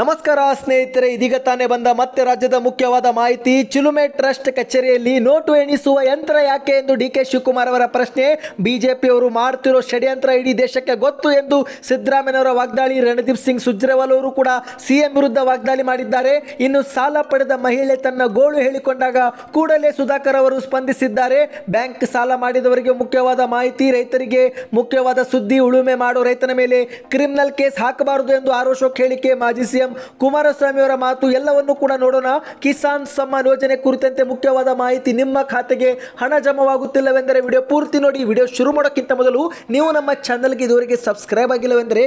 ನಮಸ್ಕಾರ ಸ್ನೇಹಿತರೆ ಇದೀಗ ತಾನೇ ಬಂದ ಮತ್ತೆ ರಾಜ್ಯದ ಮುಖ್ಯವಾದ ಮಾಹಿತಿ ಚಿಲುಮೆ ಟ್ರಸ್ಟ್ ಕಚೇರಿಯಲ್ಲಿ ನೋಟು ಎಣಿಸುವ ಯಂತ್ರ ಯಾಕೆ ಎಂದು ಡಿ ಕೆ ಶಿವಕುಮಾರ್ ಅವರ ಪ್ರಶ್ನೆ ಬಿಜೆಪಿ ಅವರು ಮಾಡ್ತಿರೋ ಷಡ್ಯಂತ್ರ ಇಡೀ ದೇಶಕ್ಕೆ ಗೊತ್ತು ಎಂದು ಸಿದ್ದರಾಮಯ್ಯನವರ ವಾಗ್ದಾಳಿ ರಣದೀಪ್ ಸಿಂಗ್ ಸುಜ್ರೇವಾಲ್ ಅವರು ಕೂಡ ಸಿಎಂ ವಿರುದ್ಧ ವಾಗ್ದಾಳಿ ಮಾಡಿದ್ದಾರೆ ಇನ್ನು ಸಾಲ ಪಡೆದ ಮಹಿಳೆ ತನ್ನ ಗೋಳು ಹೇಳಿಕೊಂಡಾಗ ಕೂಡಲೇ ಸುಧಾಕರ್ ಅವರು ಸ್ಪಂದಿಸಿದ್ದಾರೆ ಬ್ಯಾಂಕ್ ಸಾಲ ಮಾಡಿದವರಿಗೆ ಮುಖ್ಯವಾದ ಮಾಹಿತಿ ರೈತರಿಗೆ ಮುಖ್ಯವಾದ ಸುದ್ದಿ ಉಳುಮೆ ಮಾಡೋ ರೈತನ ಮೇಲೆ ಕ್ರಿಮಿನಲ್ ಕೇಸ್ ಹಾಕಬಾರದು ಎಂದು ಆರೋಶೋಕ್ ಹೇಳಿಕೆ ಮಾಜಿ ಸಿಎಂ ಕುಮಾರಸ್ವಾಮಿ ಅವರ ಮಾತು ಎಲ್ಲವನ್ನೂ ಕೂಡ ನೋಡೋಣ ಕಿಸಾನ್ ಸಮ್ಮಾನ್ ಯೋಜನೆ ಕುರಿತಂತೆ ಮುಖ್ಯವಾದ ಮಾಹಿತಿ ನಿಮ್ಮ ಖಾತೆಗೆ ಹಣ ಜಮವಾಗುತ್ತಿಲ್ಲವೆಂದರೆ ವಿಡಿಯೋ ಪೂರ್ತಿ ನೋಡಿ ವಿಡಿಯೋ ಶುರು ಮಾಡೋಕ್ಕಿಂತ ಮೊದಲು ನೀವು ನಮ್ಮ ಚಾನಲ್ಗೆ ಇದುವರೆಗೆ ಸಬ್ಸ್ಕ್ರೈಬ್ ಆಗಿಲ್ಲವೆಂದರೆ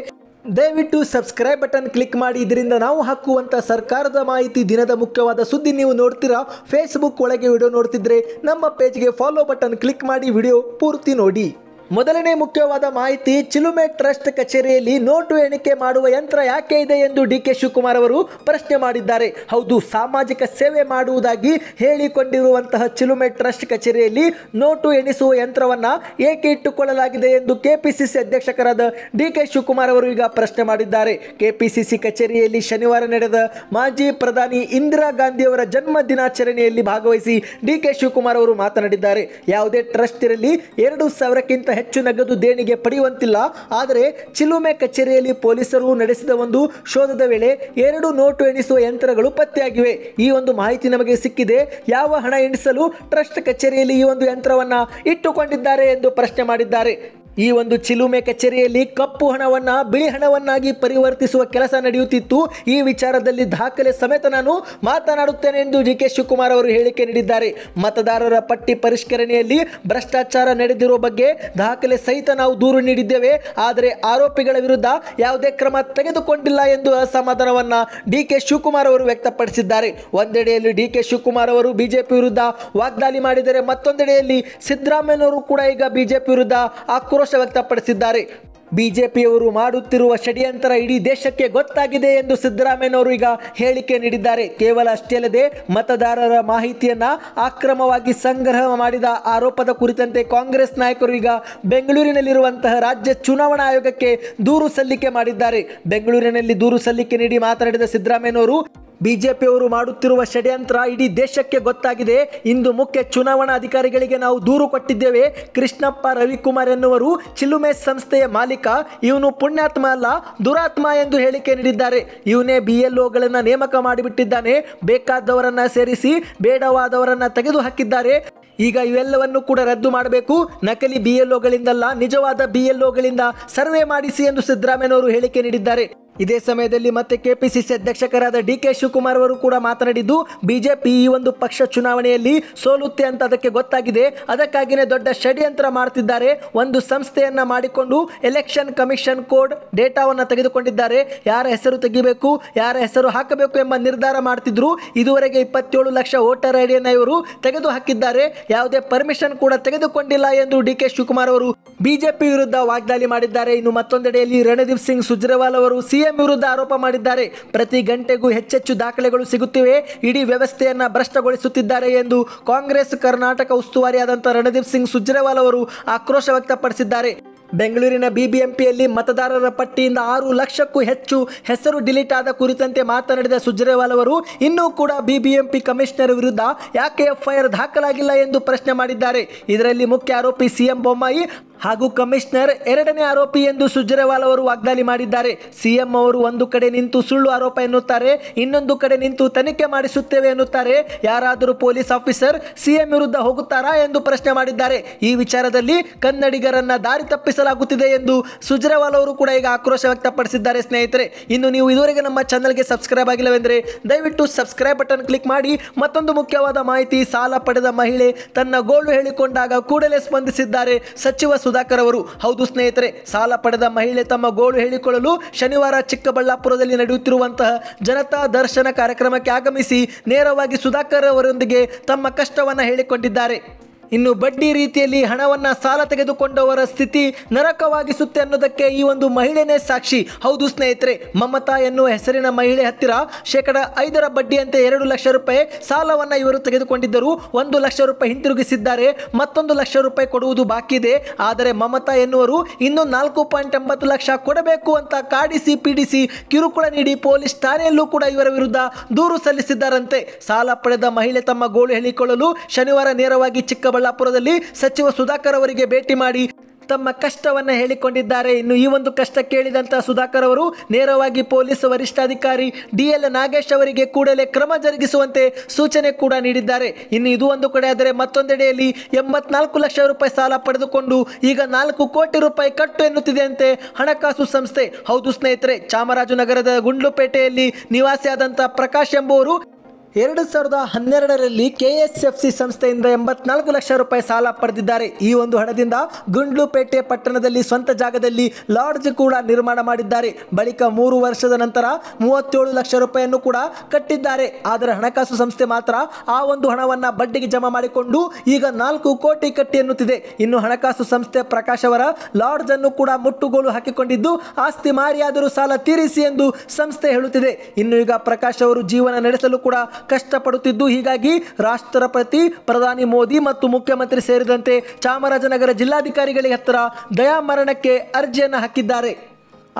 ದಯವಿಟ್ಟು ಸಬ್ಸ್ಕ್ರೈಬ್ ಬಟನ್ ಕ್ಲಿಕ್ ಮಾಡಿ ಇದರಿಂದ ನಾವು ಹಾಕುವಂಥ ಸರ್ಕಾರದ ಮಾಹಿತಿ ದಿನದ ಮುಖ್ಯವಾದ ಸುದ್ದಿ ನೀವು ನೋಡ್ತೀರಾ ಫೇಸ್ಬುಕ್ ಒಳಗೆ ವಿಡಿಯೋ ನೋಡ್ತಿದ್ರೆ ನಮ್ಮ ಪೇಜ್ಗೆ ಫಾಲೋ ಬಟನ್ ಕ್ಲಿಕ್ ಮಾಡಿ ವಿಡಿಯೋ ಪೂರ್ತಿ ನೋಡಿ ಮೊದಲನೇ ಮುಖ್ಯವಾದ ಮಾಹಿತಿ ಚಿಲುಮೆ ಟ್ರಸ್ಟ್ ಕಚೇರಿಯಲ್ಲಿ ನೋಟು ಎಣಿಕೆ ಮಾಡುವ ಯಂತ್ರ ಯಾಕೆ ಇದೆ ಎಂದು ಡಿ ಕೆ ಶಿವಕುಮಾರ್ ಅವರು ಪ್ರಶ್ನೆ ಮಾಡಿದ್ದಾರೆ ಹೌದು ಸಾಮಾಜಿಕ ಸೇವೆ ಮಾಡುವುದಾಗಿ ಹೇಳಿಕೊಂಡಿರುವಂತಹ ಚಿಲುಮೆ ಟ್ರಸ್ಟ್ ಕಚೇರಿಯಲ್ಲಿ ನೋಟು ಎಣಿಸುವ ಯಂತ್ರವನ್ನ ಏಕೆ ಇಟ್ಟುಕೊಳ್ಳಲಾಗಿದೆ ಎಂದು ಕೆಪಿಸಿಸಿ ಅಧ್ಯಕ್ಷಕರಾದ ಡಿ ಕೆ ಶಿವಕುಮಾರ್ ಅವರು ಈಗ ಪ್ರಶ್ನೆ ಮಾಡಿದ್ದಾರೆ ಕೆಪಿಸಿಸಿ ಕಚೇರಿಯಲ್ಲಿ ಶನಿವಾರ ನಡೆದ ಮಾಜಿ ಪ್ರಧಾನಿ ಇಂದಿರಾ ಗಾಂಧಿಯವರ ಜನ್ಮ ದಿನಾಚರಣೆಯಲ್ಲಿ ಭಾಗವಹಿಸಿ ಡಿ ಕೆ ಶಿವಕುಮಾರ್ ಅವರು ಮಾತನಾಡಿದ್ದಾರೆ ಯಾವುದೇ ಟ್ರಸ್ಟ್ ಇರಲಿ ಎರಡು ಸಾವಿರಕ್ಕಿಂತ ಹೆಚ್ಚು ನಗದು ದೇಣಿಗೆ ಪಡೆಯುವಂತಿಲ್ಲ ಆದರೆ ಚಿಲುಮೆ ಕಚೇರಿಯಲ್ಲಿ ಪೊಲೀಸರು ನಡೆಸಿದ ಒಂದು ಶೋಧದ ವೇಳೆ ಎರಡು ನೋಟು ಎಣಿಸುವ ಯಂತ್ರಗಳು ಪತ್ತೆಯಾಗಿವೆ ಈ ಒಂದು ಮಾಹಿತಿ ನಮಗೆ ಸಿಕ್ಕಿದೆ ಯಾವ ಹಣ ಎಣಿಸಲು ಟ್ರಸ್ಟ್ ಕಚೇರಿಯಲ್ಲಿ ಈ ಒಂದು ಯಂತ್ರವನ್ನು ಇಟ್ಟುಕೊಂಡಿದ್ದಾರೆ ಎಂದು ಪ್ರಶ್ನೆ ಮಾಡಿದ್ದಾರೆ ಈ ಒಂದು ಚಿಲುಮೆ ಕಚೇರಿಯಲ್ಲಿ ಕಪ್ಪು ಹಣವನ್ನ ಬಿಳಿ ಹಣವನ್ನಾಗಿ ಪರಿವರ್ತಿಸುವ ಕೆಲಸ ನಡೆಯುತ್ತಿತ್ತು ಈ ವಿಚಾರದಲ್ಲಿ ದಾಖಲೆ ಸಮೇತ ನಾನು ಮಾತನಾಡುತ್ತೇನೆ ಎಂದು ಡಿ ಕೆ ಶಿವಕುಮಾರ್ ಅವರು ಹೇಳಿಕೆ ನೀಡಿದ್ದಾರೆ ಮತದಾರರ ಪಟ್ಟಿ ಪರಿಷ್ಕರಣೆಯಲ್ಲಿ ಭ್ರಷ್ಟಾಚಾರ ನಡೆದಿರುವ ಬಗ್ಗೆ ದಾಖಲೆ ಸಹಿತ ನಾವು ದೂರು ನೀಡಿದ್ದೇವೆ ಆದರೆ ಆರೋಪಿಗಳ ವಿರುದ್ಧ ಯಾವುದೇ ಕ್ರಮ ತೆಗೆದುಕೊಂಡಿಲ್ಲ ಎಂದು ಅಸಮಾಧಾನವನ್ನ ಡಿ ಕೆ ಶಿವಕುಮಾರ್ ಅವರು ವ್ಯಕ್ತಪಡಿಸಿದ್ದಾರೆ ಒಂದೆಡೆಯಲ್ಲಿ ಡಿ ಕೆ ಶಿವಕುಮಾರ್ ಅವರು ಬಿಜೆಪಿ ವಿರುದ್ಧ ವಾಗ್ದಾಳಿ ಮಾಡಿದರೆ ಮತ್ತೊಂದೆಡೆಯಲ್ಲಿ ಸಿದ್ದರಾಮಯ್ಯನವರು ಕೂಡ ಈಗ ಬಿಜೆಪಿ ವಿರುದ್ಧ ಆಕ್ರೋಶ ಆಕ್ರೋಶ ವ್ಯಕ್ತಪಡಿಸಿದ್ದಾರೆ ಬಿಜೆಪಿಯವರು ಮಾಡುತ್ತಿರುವ ಷಡ್ಯಂತರ ಇಡೀ ದೇಶಕ್ಕೆ ಗೊತ್ತಾಗಿದೆ ಎಂದು ಸಿದ್ದರಾಮಯ್ಯನವರು ಈಗ ಹೇಳಿಕೆ ನೀಡಿದ್ದಾರೆ ಕೇವಲ ಅಷ್ಟೇ ಅಲ್ಲದೆ ಮತದಾರರ ಮಾಹಿತಿಯನ್ನ ಅಕ್ರಮವಾಗಿ ಸಂಗ್ರಹ ಮಾಡಿದ ಆರೋಪದ ಕುರಿತಂತೆ ಕಾಂಗ್ರೆಸ್ ನಾಯಕರು ಈಗ ಬೆಂಗಳೂರಿನಲ್ಲಿರುವಂತಹ ರಾಜ್ಯ ಚುನಾವಣಾ ಆಯೋಗಕ್ಕೆ ದೂರು ಸಲ್ಲಿಕೆ ಮಾಡಿದ್ದಾರೆ ಬೆಂಗಳೂರಿನಲ್ಲಿ ದೂರು ಸಲ್ಲಿಕೆ ನೀಡಿ ಮಾತನಾಡಿದ ಸಿದ್ದರಾಮಯ್ಯನವರು ಬಿಜೆಪಿಯವರು ಮಾಡುತ್ತಿರುವ ಷಡ್ಯಂತ್ರ ಇಡೀ ದೇಶಕ್ಕೆ ಗೊತ್ತಾಗಿದೆ ಇಂದು ಮುಖ್ಯ ಚುನಾವಣಾ ಅಧಿಕಾರಿಗಳಿಗೆ ನಾವು ದೂರು ಕೊಟ್ಟಿದ್ದೇವೆ ಕೃಷ್ಣಪ್ಪ ರವಿಕುಮಾರ್ ಎನ್ನುವರು ಚಿಲುಮೆ ಸಂಸ್ಥೆಯ ಮಾಲೀಕ ಇವನು ಪುಣ್ಯಾತ್ಮ ಅಲ್ಲ ದುರಾತ್ಮ ಎಂದು ಹೇಳಿಕೆ ನೀಡಿದ್ದಾರೆ ಇವನೇ ಬಿ ಎಲ್ಒಗಳನ್ನು ನೇಮಕ ಮಾಡಿಬಿಟ್ಟಿದ್ದಾನೆ ಬೇಕಾದವರನ್ನ ಸೇರಿಸಿ ಬೇಡವಾದವರನ್ನ ತೆಗೆದು ಹಾಕಿದ್ದಾರೆ ಈಗ ಇವೆಲ್ಲವನ್ನು ಕೂಡ ರದ್ದು ಮಾಡಬೇಕು ನಕಲಿ ಬಿ ಎಲ್ಒಗಳಿಂದಲ್ಲ ನಿಜವಾದ ಬಿ ಎಲ್ಒಗಳಿಂದ ಸರ್ವೆ ಮಾಡಿಸಿ ಎಂದು ಸಿದ್ದರಾಮಯ್ಯನವರು ಹೇಳಿಕೆ ನೀಡಿದ್ದಾರೆ ಇದೇ ಸಮಯದಲ್ಲಿ ಮತ್ತೆ ಕೆಪಿಸಿಸಿ ಅಧ್ಯಕ್ಷಕರಾದ ಡಿ ಕೆ ಶಿವಕುಮಾರ್ ಅವರು ಕೂಡ ಮಾತನಾಡಿದ್ದು ಬಿಜೆಪಿ ಈ ಒಂದು ಪಕ್ಷ ಚುನಾವಣೆಯಲ್ಲಿ ಸೋಲುತ್ತೆ ಅಂತ ಅದಕ್ಕೆ ಗೊತ್ತಾಗಿದೆ ಅದಕ್ಕಾಗಿಯೇ ದೊಡ್ಡ ಷಡ್ಯಂತ್ರ ಮಾಡ್ತಿದ್ದಾರೆ ಒಂದು ಸಂಸ್ಥೆಯನ್ನ ಮಾಡಿಕೊಂಡು ಎಲೆಕ್ಷನ್ ಕಮಿಷನ್ ಕೋಡ್ ಡೇಟಾವನ್ನು ತೆಗೆದುಕೊಂಡಿದ್ದಾರೆ ಯಾರ ಹೆಸರು ತೆಗಿಬೇಕು ಯಾರ ಹೆಸರು ಹಾಕಬೇಕು ಎಂಬ ನಿರ್ಧಾರ ಮಾಡ್ತಿದ್ರು ಇದುವರೆಗೆ ಇಪ್ಪತ್ತೇಳು ಲಕ್ಷ ವೋಟರ್ ಐಡಿಯನ್ನು ಇವರು ತೆಗೆದು ಹಾಕಿದ್ದಾರೆ ಯಾವುದೇ ಪರ್ಮಿಷನ್ ಕೂಡ ತೆಗೆದುಕೊಂಡಿಲ್ಲ ಎಂದು ಡಿ ಕೆ ಶಿವಕುಮಾರ್ ಅವರು ಬಿಜೆಪಿ ವಿರುದ್ಧ ವಾಗ್ದಾಳಿ ಮಾಡಿದ್ದಾರೆ ಇನ್ನು ಮತ್ತೊಂದೆಡೆಯಲ್ಲಿ ರಣದೀಪ್ ಸಿಂಗ್ ಸುಜ್ರೇವಾಲ್ ಅವರು ಸಿ ಸಿಎಂ ವಿರುದ್ಧ ಆರೋಪ ಮಾಡಿದ್ದಾರೆ ಪ್ರತಿ ಗಂಟೆಗೂ ಹೆಚ್ಚೆಚ್ಚು ದಾಖಲೆಗಳು ಸಿಗುತ್ತಿವೆ ಇಡೀ ವ್ಯವಸ್ಥೆಯನ್ನು ಭ್ರಷ್ಟಗೊಳಿಸುತ್ತಿದ್ದಾರೆ ಎಂದು ಕಾಂಗ್ರೆಸ್ ಕರ್ನಾಟಕ ಉಸ್ತುವಾರಿಯಾದಂತಹ ರಣದೀಪ್ ಸಿಂಗ್ ಸುಜ್ರೇವಾಲ್ ಅವರು ಆಕ್ರೋಶ ವ್ಯಕ್ತಪಡಿಸಿದ್ದಾರೆ ಬೆಂಗಳೂರಿನ ಬಿಬಿಎಂಪಿಯಲ್ಲಿ ಮತದಾರರ ಪಟ್ಟಿಯಿಂದ ಆರು ಲಕ್ಷಕ್ಕೂ ಹೆಚ್ಚು ಹೆಸರು ಡಿಲೀಟ್ ಆದ ಕುರಿತಂತೆ ಮಾತನಾಡಿದ ಸುಜ್ರೇವಾಲ್ ಅವರು ಇನ್ನೂ ಕೂಡ ಬಿಬಿಎಂಪಿ ಕಮಿಷನರ್ ವಿರುದ್ಧ ಯಾಕೆ ಎಫ್ಐಆರ್ ದಾಖಲಾಗಿಲ್ಲ ಎಂದು ಪ್ರಶ್ನೆ ಮಾಡಿದ್ದಾರೆ ಇದರಲ್ಲಿ ಮುಖ್ಯ ಆರೋಪಿ ಸಿಎಂ ಬೊಮ್ಮಾಯಿ ಹಾಗೂ ಕಮಿಷನರ್ ಎರಡನೇ ಆರೋಪಿ ಎಂದು ಸುಜ್ರೇವಾಲ್ ಅವರು ವಾಗ್ದಾಳಿ ಮಾಡಿದ್ದಾರೆ ಸಿಎಂ ಅವರು ಒಂದು ಕಡೆ ನಿಂತು ಸುಳ್ಳು ಆರೋಪ ಎನ್ನುತ್ತಾರೆ ಇನ್ನೊಂದು ಕಡೆ ನಿಂತು ತನಿಖೆ ಮಾಡಿಸುತ್ತೇವೆ ಎನ್ನುತ್ತಾರೆ ಯಾರಾದರೂ ಪೊಲೀಸ್ ಆಫೀಸರ್ ಸಿಎಂ ವಿರುದ್ಧ ಹೋಗುತ್ತಾರಾ ಎಂದು ಪ್ರಶ್ನೆ ಮಾಡಿದ್ದಾರೆ ಈ ವಿಚಾರದಲ್ಲಿ ಕನ್ನಡಿಗರನ್ನ ದಾರಿ ತಪ್ಪಿಸಲಾಗುತ್ತಿದೆ ಎಂದು ಸುಜ್ರೇವಾಲ್ ಅವರು ಕೂಡ ಈಗ ಆಕ್ರೋಶ ವ್ಯಕ್ತಪಡಿಸಿದ್ದಾರೆ ಸ್ನೇಹಿತರೆ ಇನ್ನು ನೀವು ಇದುವರೆಗೆ ನಮ್ಮ ಚಾನಲ್ಗೆ ಸಬ್ಸ್ಕ್ರೈಬ್ ಆಗಿಲ್ಲವೆಂದರೆ ದಯವಿಟ್ಟು ಸಬ್ಸ್ಕ್ರೈಬ್ ಬಟನ್ ಕ್ಲಿಕ್ ಮಾಡಿ ಮತ್ತೊಂದು ಮುಖ್ಯವಾದ ಮಾಹಿತಿ ಸಾಲ ಪಡೆದ ಮಹಿಳೆ ತನ್ನ ಗೋಳು ಹೇಳಿಕೊಂಡಾಗ ಕೂಡಲೇ ಸ್ಪಂದಿಸಿದ್ದಾರೆ ಸಚಿವ ಸುಧಾಕರ್ ಅವರು ಹೌದು ಸ್ನೇಹಿತರೆ ಸಾಲ ಪಡೆದ ಮಹಿಳೆ ತಮ್ಮ ಗೋಳು ಹೇಳಿಕೊಳ್ಳಲು ಶನಿವಾರ ಚಿಕ್ಕಬಳ್ಳಾಪುರದಲ್ಲಿ ನಡೆಯುತ್ತಿರುವಂತಹ ಜನತಾ ದರ್ಶನ ಕಾರ್ಯಕ್ರಮಕ್ಕೆ ಆಗಮಿಸಿ ನೇರವಾಗಿ ಸುಧಾಕರ್ ಅವರೊಂದಿಗೆ ತಮ್ಮ ಕಷ್ಟವನ್ನು ಹೇಳಿಕೊಂಡಿದ್ದಾರೆ ಇನ್ನು ಬಡ್ಡಿ ರೀತಿಯಲ್ಲಿ ಹಣವನ್ನ ಸಾಲ ತೆಗೆದುಕೊಂಡವರ ಸ್ಥಿತಿ ನರಕವಾಗಿಸುತ್ತೆ ಅನ್ನೋದಕ್ಕೆ ಈ ಒಂದು ಮಹಿಳೆನೇ ಸಾಕ್ಷಿ ಹೌದು ಸ್ನೇಹಿತರೆ ಮಮತಾ ಎನ್ನುವ ಹೆಸರಿನ ಮಹಿಳೆ ಹತ್ತಿರ ಶೇಕಡ ಐದರ ಬಡ್ಡಿಯಂತೆ ಎರಡು ಲಕ್ಷ ರೂಪಾಯಿ ಸಾಲವನ್ನು ಇವರು ತೆಗೆದುಕೊಂಡಿದ್ದರು ಒಂದು ಲಕ್ಷ ರೂಪಾಯಿ ಹಿಂತಿರುಗಿಸಿದ್ದಾರೆ ಮತ್ತೊಂದು ಲಕ್ಷ ರೂಪಾಯಿ ಕೊಡುವುದು ಬಾಕಿ ಇದೆ ಆದರೆ ಮಮತಾ ಎನ್ನುವರು ಇನ್ನೂ ನಾಲ್ಕು ಪಾಯಿಂಟ್ ಎಂಬತ್ತು ಲಕ್ಷ ಕೊಡಬೇಕು ಅಂತ ಕಾಡಿಸಿ ಪೀಡಿಸಿ ಕಿರುಕುಳ ನೀಡಿ ಪೊಲೀಸ್ ಠಾಣೆಯಲ್ಲೂ ಕೂಡ ಇವರ ವಿರುದ್ಧ ದೂರು ಸಲ್ಲಿಸಿದ್ದಾರಂತೆ ಸಾಲ ಪಡೆದ ಮಹಿಳೆ ತಮ್ಮ ಗೋಳು ಹೇಳಿಕೊಳ್ಳಲು ಶನಿವಾರ ನೇರವಾಗಿ ಚಿಕ್ಕ ದೊಡ್ಡಬಳ್ಳಾಪುರದಲ್ಲಿ ಸಚಿವ ಸುಧಾಕರ್ ಅವರಿಗೆ ಭೇಟಿ ಮಾಡಿ ತಮ್ಮ ಕಷ್ಟವನ್ನ ಹೇಳಿಕೊಂಡಿದ್ದಾರೆ ಇನ್ನು ಈ ಒಂದು ಕಷ್ಟ ಕೇಳಿದಂತಹ ಸುಧಾಕರ್ ಅವರು ನೇರವಾಗಿ ಪೊಲೀಸ್ ವರಿಷ್ಠಾಧಿಕಾರಿ ಡಿಎಲ್ ನಾಗೇಶ್ ಅವರಿಗೆ ಕೂಡಲೇ ಕ್ರಮ ಜರುಗಿಸುವಂತೆ ಸೂಚನೆ ಕೂಡ ನೀಡಿದ್ದಾರೆ ಇನ್ನು ಇದು ಒಂದು ಕಡೆ ಆದರೆ ಮತ್ತೊಂದೆಡೆಯಲ್ಲಿ ಎಂಬತ್ನಾಲ್ಕು ಲಕ್ಷ ರೂಪಾಯಿ ಸಾಲ ಪಡೆದುಕೊಂಡು ಈಗ ನಾಲ್ಕು ಕೋಟಿ ರೂಪಾಯಿ ಕಟ್ಟು ಎನ್ನುತ್ತಿದೆಯಂತೆ ಹಣಕಾಸು ಸಂಸ್ಥೆ ಹೌದು ಸ್ನೇಹಿತರೆ ಚಾಮರಾಜನಗರದ ಗುಂಡ್ಲುಪೇಟೆಯಲ್ಲಿ ನಿವಾಸಿಯಾದಂತಹ ಪ್ರಕಾಶ್ ಎಂಬುವರು ಎರಡು ಸಾವಿರದ ಹನ್ನೆರಡರಲ್ಲಿ ಕೆಎಸ್ಎಫ್ಸಿ ಸಂಸ್ಥೆಯಿಂದ ಎಂಬತ್ನಾಲ್ಕು ಲಕ್ಷ ರೂಪಾಯಿ ಸಾಲ ಪಡೆದಿದ್ದಾರೆ ಈ ಒಂದು ಹಣದಿಂದ ಗುಂಡ್ಲುಪೇಟೆ ಪಟ್ಟಣದಲ್ಲಿ ಸ್ವಂತ ಜಾಗದಲ್ಲಿ ಲಾಡ್ಜ್ ಕೂಡ ನಿರ್ಮಾಣ ಮಾಡಿದ್ದಾರೆ ಬಳಿಕ ಮೂರು ವರ್ಷದ ನಂತರ ಮೂವತ್ತೇಳು ಲಕ್ಷ ರೂಪಾಯಿಯನ್ನು ಕೂಡ ಕಟ್ಟಿದ್ದಾರೆ ಆದರೆ ಹಣಕಾಸು ಸಂಸ್ಥೆ ಮಾತ್ರ ಆ ಒಂದು ಹಣವನ್ನು ಬಡ್ಡಿಗೆ ಜಮಾ ಮಾಡಿಕೊಂಡು ಈಗ ನಾಲ್ಕು ಕೋಟಿ ಕಟ್ಟಿ ಎನ್ನುತ್ತಿದೆ ಇನ್ನು ಹಣಕಾಸು ಸಂಸ್ಥೆ ಪ್ರಕಾಶ್ ಅವರ ಲಾಡ್ಜ್ ಅನ್ನು ಕೂಡ ಮುಟ್ಟುಗೋಲು ಹಾಕಿಕೊಂಡಿದ್ದು ಆಸ್ತಿ ಮಾರಿಯಾದರೂ ಸಾಲ ತೀರಿಸಿ ಎಂದು ಸಂಸ್ಥೆ ಹೇಳುತ್ತಿದೆ ಇನ್ನು ಈಗ ಪ್ರಕಾಶ್ ಅವರು ಜೀವನ ನಡೆಸಲು ಕೂಡ ಕಷ್ಟಪಡುತ್ತಿದ್ದು ಹೀಗಾಗಿ ರಾಷ್ಟ್ರಪತಿ ಪ್ರಧಾನಿ ಮೋದಿ ಮತ್ತು ಮುಖ್ಯಮಂತ್ರಿ ಸೇರಿದಂತೆ ಚಾಮರಾಜನಗರ ಜಿಲ್ಲಾಧಿಕಾರಿಗಳ ಹತ್ತಿರ ದಯಾಮರಣಕ್ಕೆ ಅರ್ಜಿಯನ್ನು ಹಾಕಿದ್ದಾರೆ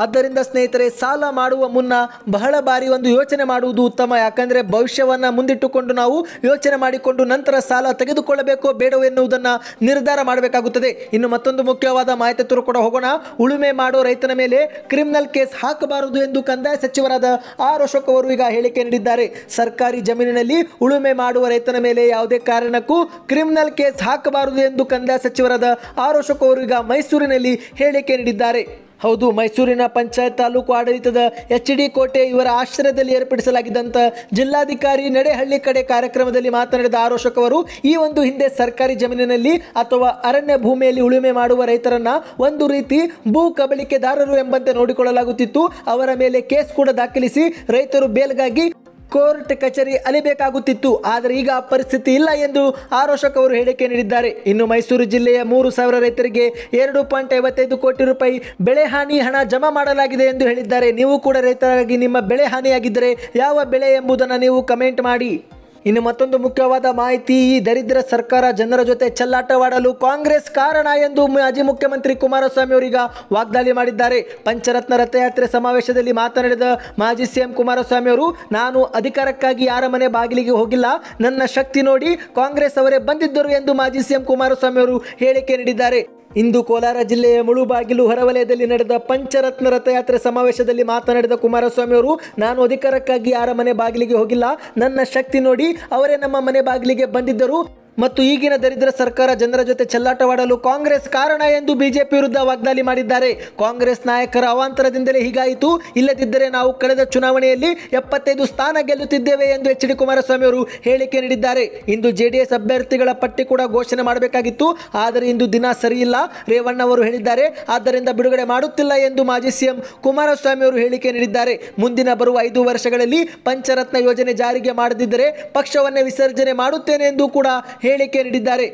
ಆದ್ದರಿಂದ ಸ್ನೇಹಿತರೆ ಸಾಲ ಮಾಡುವ ಮುನ್ನ ಬಹಳ ಬಾರಿ ಒಂದು ಯೋಚನೆ ಮಾಡುವುದು ಉತ್ತಮ ಯಾಕಂದರೆ ಭವಿಷ್ಯವನ್ನು ಮುಂದಿಟ್ಟುಕೊಂಡು ನಾವು ಯೋಚನೆ ಮಾಡಿಕೊಂಡು ನಂತರ ಸಾಲ ತೆಗೆದುಕೊಳ್ಳಬೇಕೋ ಬೇಡವೋ ಎನ್ನುವುದನ್ನು ನಿರ್ಧಾರ ಮಾಡಬೇಕಾಗುತ್ತದೆ ಇನ್ನು ಮತ್ತೊಂದು ಮುಖ್ಯವಾದ ಮಾಹಿತಿ ತರು ಕೂಡ ಹೋಗೋಣ ಉಳುಮೆ ಮಾಡುವ ರೈತನ ಮೇಲೆ ಕ್ರಿಮಿನಲ್ ಕೇಸ್ ಹಾಕಬಾರದು ಎಂದು ಕಂದಾಯ ಸಚಿವರಾದ ಆರ್ ಅಶೋಕ್ ಅವರು ಈಗ ಹೇಳಿಕೆ ನೀಡಿದ್ದಾರೆ ಸರ್ಕಾರಿ ಜಮೀನಿನಲ್ಲಿ ಉಳುಮೆ ಮಾಡುವ ರೈತನ ಮೇಲೆ ಯಾವುದೇ ಕಾರಣಕ್ಕೂ ಕ್ರಿಮಿನಲ್ ಕೇಸ್ ಹಾಕಬಾರದು ಎಂದು ಕಂದಾಯ ಸಚಿವರಾದ ಆರ್ ಅಶೋಕ್ ಅವರು ಈಗ ಮೈಸೂರಿನಲ್ಲಿ ಹೇಳಿಕೆ ನೀಡಿದ್ದಾರೆ ಹೌದು ಮೈಸೂರಿನ ಪಂಚಾಯತ್ ತಾಲೂಕು ಆಡಳಿತದ ಎಚ್ ಡಿ ಕೋಟೆ ಇವರ ಆಶ್ರಯದಲ್ಲಿ ಏರ್ಪಡಿಸಲಾಗಿದ್ದಂಥ ಜಿಲ್ಲಾಧಿಕಾರಿ ನಡೆಹಳ್ಳಿ ಕಡೆ ಕಾರ್ಯಕ್ರಮದಲ್ಲಿ ಮಾತನಾಡಿದ ಆರೋಶಕವರು ಅವರು ಈ ಒಂದು ಹಿಂದೆ ಸರ್ಕಾರಿ ಜಮೀನಿನಲ್ಲಿ ಅಥವಾ ಅರಣ್ಯ ಭೂಮಿಯಲ್ಲಿ ಉಳುಮೆ ಮಾಡುವ ರೈತರನ್ನ ಒಂದು ರೀತಿ ಭೂ ಕಬಳಿಕೆದಾರರು ಎಂಬಂತೆ ನೋಡಿಕೊಳ್ಳಲಾಗುತ್ತಿತ್ತು ಅವರ ಮೇಲೆ ಕೇಸ್ ಕೂಡ ದಾಖಲಿಸಿ ರೈತರು ಬೇಲ್ಗಾಗಿ ಕೋರ್ಟ್ ಕಚೇರಿ ಅಲಿಬೇಕಾಗುತ್ತಿತ್ತು ಆದರೆ ಈಗ ಪರಿಸ್ಥಿತಿ ಇಲ್ಲ ಎಂದು ಆರೋಷಕ್ ಅವರು ಹೇಳಿಕೆ ನೀಡಿದ್ದಾರೆ ಇನ್ನು ಮೈಸೂರು ಜಿಲ್ಲೆಯ ಮೂರು ಸಾವಿರ ರೈತರಿಗೆ ಎರಡು ಪಾಯಿಂಟ್ ಐವತ್ತೈದು ಕೋಟಿ ರೂಪಾಯಿ ಬೆಳೆ ಹಾನಿ ಹಣ ಜಮಾ ಮಾಡಲಾಗಿದೆ ಎಂದು ಹೇಳಿದ್ದಾರೆ ನೀವು ಕೂಡ ರೈತರಾಗಿ ನಿಮ್ಮ ಬೆಳೆ ಹಾನಿಯಾಗಿದ್ದರೆ ಯಾವ ಬೆಳೆ ಎಂಬುದನ್ನು ನೀವು ಕಮೆಂಟ್ ಮಾಡಿ ಇನ್ನು ಮತ್ತೊಂದು ಮುಖ್ಯವಾದ ಮಾಹಿತಿ ಈ ದರಿದ್ರ ಸರ್ಕಾರ ಜನರ ಜೊತೆ ಚೆಲ್ಲಾಟವಾಡಲು ಕಾಂಗ್ರೆಸ್ ಕಾರಣ ಎಂದು ಮಾಜಿ ಮುಖ್ಯಮಂತ್ರಿ ಕುಮಾರಸ್ವಾಮಿ ಅವರೀಗ ವಾಗ್ದಾಳಿ ಮಾಡಿದ್ದಾರೆ ಪಂಚರತ್ನ ರಥಯಾತ್ರೆ ಸಮಾವೇಶದಲ್ಲಿ ಮಾತನಾಡಿದ ಮಾಜಿ ಸಿಎಂ ಕುಮಾರಸ್ವಾಮಿ ಅವರು ನಾನು ಅಧಿಕಾರಕ್ಕಾಗಿ ಯಾರ ಮನೆ ಬಾಗಿಲಿಗೆ ಹೋಗಿಲ್ಲ ನನ್ನ ಶಕ್ತಿ ನೋಡಿ ಕಾಂಗ್ರೆಸ್ ಅವರೇ ಬಂದಿದ್ದರು ಎಂದು ಮಾಜಿ ಸಿಎಂ ಕುಮಾರಸ್ವಾಮಿ ಅವರು ಹೇಳಿಕೆ ನೀಡಿದ್ದಾರೆ ಇಂದು ಕೋಲಾರ ಜಿಲ್ಲೆಯ ಮುಳುಬಾಗಿಲು ಹೊರವಲಯದಲ್ಲಿ ನಡೆದ ಪಂಚರತ್ನ ರಥಯಾತ್ರೆ ಸಮಾವೇಶದಲ್ಲಿ ಮಾತನಾಡಿದ ಕುಮಾರಸ್ವಾಮಿ ಅವರು ನಾನು ಅಧಿಕಾರಕ್ಕಾಗಿ ಯಾರ ಮನೆ ಬಾಗಿಲಿಗೆ ಹೋಗಿಲ್ಲ ನನ್ನ ಶಕ್ತಿ ನೋಡಿ ಅವರೇ ನಮ್ಮ ಮನೆ ಬಾಗಿಲಿಗೆ ಬಂದಿದ್ದರು ಮತ್ತು ಈಗಿನ ದರಿದ್ರ ಸರ್ಕಾರ ಜನರ ಜೊತೆ ಚೆಲ್ಲಾಟವಾಡಲು ಕಾಂಗ್ರೆಸ್ ಕಾರಣ ಎಂದು ಬಿಜೆಪಿ ವಿರುದ್ಧ ವಾಗ್ದಾಳಿ ಮಾಡಿದ್ದಾರೆ ಕಾಂಗ್ರೆಸ್ ನಾಯಕರ ಅವಾಂತರದಿಂದಲೇ ಹೀಗಾಯಿತು ಇಲ್ಲದಿದ್ದರೆ ನಾವು ಕಳೆದ ಚುನಾವಣೆಯಲ್ಲಿ ಎಪ್ಪತ್ತೈದು ಸ್ಥಾನ ಗೆಲ್ಲುತ್ತಿದ್ದೇವೆ ಎಂದು ಎಚ್ ಡಿ ಕುಮಾರಸ್ವಾಮಿ ಅವರು ಹೇಳಿಕೆ ನೀಡಿದ್ದಾರೆ ಇಂದು ಜೆಡಿಎಸ್ ಅಭ್ಯರ್ಥಿಗಳ ಪಟ್ಟಿ ಕೂಡ ಘೋಷಣೆ ಮಾಡಬೇಕಾಗಿತ್ತು ಆದರೆ ಇಂದು ದಿನ ಸರಿಯಿಲ್ಲ ರೇವಣ್ಣ ಅವರು ಹೇಳಿದ್ದಾರೆ ಆದ್ದರಿಂದ ಬಿಡುಗಡೆ ಮಾಡುತ್ತಿಲ್ಲ ಎಂದು ಮಾಜಿ ಸಿಎಂ ಕುಮಾರಸ್ವಾಮಿ ಅವರು ಹೇಳಿಕೆ ನೀಡಿದ್ದಾರೆ ಮುಂದಿನ ಬರುವ ಐದು ವರ್ಷಗಳಲ್ಲಿ ಪಂಚರತ್ನ ಯೋಜನೆ ಜಾರಿಗೆ ಮಾಡದಿದ್ದರೆ ಪಕ್ಷವನ್ನೇ ವಿಸರ್ಜನೆ ಮಾಡುತ್ತೇನೆ ಎಂದು ಕೂಡ ಹೇಳಿಕೆ ನೀಡಿದ್ದಾರೆ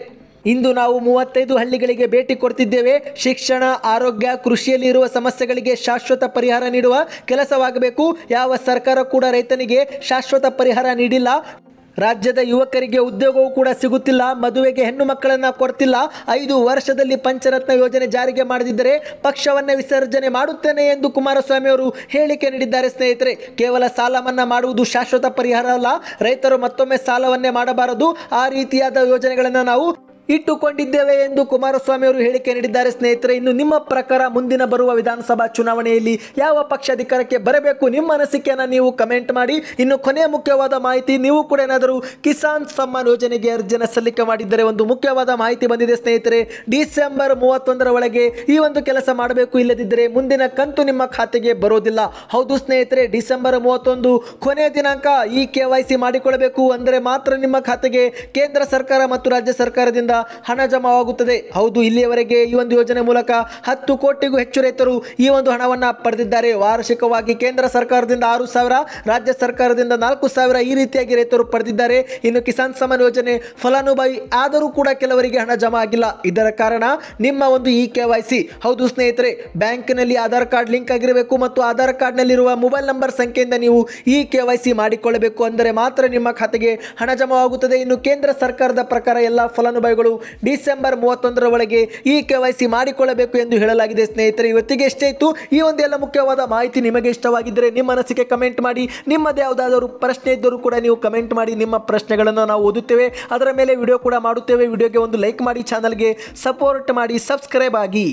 ಇಂದು ನಾವು ಮೂವತ್ತೈದು ಹಳ್ಳಿಗಳಿಗೆ ಭೇಟಿ ಕೊಡ್ತಿದ್ದೇವೆ ಶಿಕ್ಷಣ ಆರೋಗ್ಯ ಕೃಷಿಯಲ್ಲಿರುವ ಸಮಸ್ಯೆಗಳಿಗೆ ಶಾಶ್ವತ ಪರಿಹಾರ ನೀಡುವ ಕೆಲಸವಾಗಬೇಕು ಯಾವ ಸರ್ಕಾರ ಕೂಡ ರೈತನಿಗೆ ಶಾಶ್ವತ ಪರಿಹಾರ ನೀಡಿಲ್ಲ ರಾಜ್ಯದ ಯುವಕರಿಗೆ ಉದ್ಯೋಗವೂ ಕೂಡ ಸಿಗುತ್ತಿಲ್ಲ ಮದುವೆಗೆ ಹೆಣ್ಣು ಮಕ್ಕಳನ್ನು ಕೊಡ್ತಿಲ್ಲ ಐದು ವರ್ಷದಲ್ಲಿ ಪಂಚರತ್ನ ಯೋಜನೆ ಜಾರಿಗೆ ಮಾಡದಿದ್ದರೆ ಪಕ್ಷವನ್ನ ವಿಸರ್ಜನೆ ಮಾಡುತ್ತೇನೆ ಎಂದು ಕುಮಾರಸ್ವಾಮಿ ಅವರು ಹೇಳಿಕೆ ನೀಡಿದ್ದಾರೆ ಸ್ನೇಹಿತರೆ ಕೇವಲ ಸಾಲ ಮನ್ನಾ ಮಾಡುವುದು ಶಾಶ್ವತ ಪರಿಹಾರ ಅಲ್ಲ ರೈತರು ಮತ್ತೊಮ್ಮೆ ಸಾಲವನ್ನೇ ಮಾಡಬಾರದು ಆ ರೀತಿಯಾದ ಯೋಜನೆಗಳನ್ನು ನಾವು ಇಟ್ಟುಕೊಂಡಿದ್ದೇವೆ ಎಂದು ಕುಮಾರಸ್ವಾಮಿ ಅವರು ಹೇಳಿಕೆ ನೀಡಿದ್ದಾರೆ ಸ್ನೇಹಿತರೆ ಇನ್ನು ನಿಮ್ಮ ಪ್ರಕಾರ ಮುಂದಿನ ಬರುವ ವಿಧಾನಸಭಾ ಚುನಾವಣೆಯಲ್ಲಿ ಯಾವ ಪಕ್ಷ ಅಧಿಕಾರಕ್ಕೆ ಬರಬೇಕು ನಿಮ್ಮ ಅನಿಸಿಕೆಯನ್ನು ನೀವು ಕಮೆಂಟ್ ಮಾಡಿ ಇನ್ನು ಕೊನೆಯ ಮುಖ್ಯವಾದ ಮಾಹಿತಿ ನೀವು ಕೂಡ ಏನಾದರೂ ಕಿಸಾನ್ ಸಮ್ಮಾನ್ ಯೋಜನೆಗೆ ಅರ್ಜಿಯನ್ನು ಸಲ್ಲಿಕೆ ಮಾಡಿದ್ದರೆ ಒಂದು ಮುಖ್ಯವಾದ ಮಾಹಿತಿ ಬಂದಿದೆ ಸ್ನೇಹಿತರೆ ಡಿಸೆಂಬರ್ ಮೂವತ್ತೊಂದರ ಒಳಗೆ ಈ ಒಂದು ಕೆಲಸ ಮಾಡಬೇಕು ಇಲ್ಲದಿದ್ದರೆ ಮುಂದಿನ ಕಂತು ನಿಮ್ಮ ಖಾತೆಗೆ ಬರೋದಿಲ್ಲ ಹೌದು ಸ್ನೇಹಿತರೆ ಡಿಸೆಂಬರ್ ಮೂವತ್ತೊಂದು ಕೊನೆಯ ದಿನಾಂಕ ಈ ಕೆ ಮಾಡಿಕೊಳ್ಳಬೇಕು ಅಂದರೆ ಮಾತ್ರ ನಿಮ್ಮ ಖಾತೆಗೆ ಕೇಂದ್ರ ಸರ್ಕಾರ ಮತ್ತು ರಾಜ್ಯ ಸರ್ಕಾರದಿಂದ ಹಣ ಜಮಾವಾಗುತ್ತದೆ ಹೌದು ಇಲ್ಲಿಯವರೆಗೆ ಈ ಒಂದು ಯೋಜನೆ ಮೂಲಕ ಹತ್ತು ಕೋಟಿಗೂ ಹೆಚ್ಚು ರೈತರು ಈ ಒಂದು ಹಣವನ್ನು ಪಡೆದಿದ್ದಾರೆ ವಾರ್ಷಿಕವಾಗಿ ಕೇಂದ್ರ ಸರ್ಕಾರದಿಂದ ಆರು ಸಾವಿರ ರಾಜ್ಯ ಸರ್ಕಾರದಿಂದ ನಾಲ್ಕು ಸಾವಿರ ಈ ರೀತಿಯಾಗಿ ರೈತರು ಪಡೆದಿದ್ದಾರೆ ಇನ್ನು ಕಿಸಾನ್ ಸಮ್ಮಾನ್ ಯೋಜನೆ ಫಲಾನುಭವಿ ಆದರೂ ಕೂಡ ಕೆಲವರಿಗೆ ಹಣ ಜಮಾ ಆಗಿಲ್ಲ ಇದರ ಕಾರಣ ನಿಮ್ಮ ಒಂದು ಇ ಕೆ ಹೌದು ಸ್ನೇಹಿತರೆ ಬ್ಯಾಂಕ್ನಲ್ಲಿ ಆಧಾರ್ ಕಾರ್ಡ್ ಲಿಂಕ್ ಆಗಿರಬೇಕು ಮತ್ತು ಆಧಾರ್ ಕಾರ್ಡ್ನಲ್ಲಿರುವ ಮೊಬೈಲ್ ನಂಬರ್ ಸಂಖ್ಯೆಯಿಂದ ನೀವು ಇ ಕೆ ಮಾಡಿಕೊಳ್ಳಬೇಕು ಅಂದರೆ ಮಾತ್ರ ನಿಮ್ಮ ಖಾತೆಗೆ ಹಣ ಆಗುತ್ತದೆ ಇನ್ನು ಕೇಂದ್ರ ಸರ್ಕಾರದ ಪ್ರಕಾರ ಎಲ್ಲ ಫಲಾನುಭವಿಗಳು ಡಿಸೆಂಬರ್ ಮೂವತ್ತೊಂದರ ಒಳಗೆ ಈ ಕೆ ವೈ ಸಿ ಮಾಡಿಕೊಳ್ಳಬೇಕು ಎಂದು ಹೇಳಲಾಗಿದೆ ಸ್ನೇಹಿತರೆ ಇವತ್ತಿಗೆ ಎಷ್ಟೇ ಇತ್ತು ಈ ಒಂದೆಲ್ಲ ಮುಖ್ಯವಾದ ಮಾಹಿತಿ ನಿಮಗೆ ಇಷ್ಟವಾಗಿದ್ದರೆ ನಿಮ್ಮ ಮನಸ್ಸಿಗೆ ಕಮೆಂಟ್ ಮಾಡಿ ನಿಮ್ಮದೇ ಯಾವುದಾದರೂ ಪ್ರಶ್ನೆ ಇದ್ದರೂ ಕೂಡ ನೀವು ಕಮೆಂಟ್ ಮಾಡಿ ನಿಮ್ಮ ಪ್ರಶ್ನೆಗಳನ್ನು ನಾವು ಓದುತ್ತೇವೆ ಅದರ ಮೇಲೆ ವಿಡಿಯೋ ಕೂಡ ಮಾಡುತ್ತೇವೆ ವಿಡಿಯೋಗೆ ಒಂದು ಲೈಕ್ ಮಾಡಿ ಚಾನಲ್ಗೆ ಸಪೋರ್ಟ್ ಮಾಡಿ ಸಬ್ಸ್ಕ್ರೈಬ್ ಆಗಿ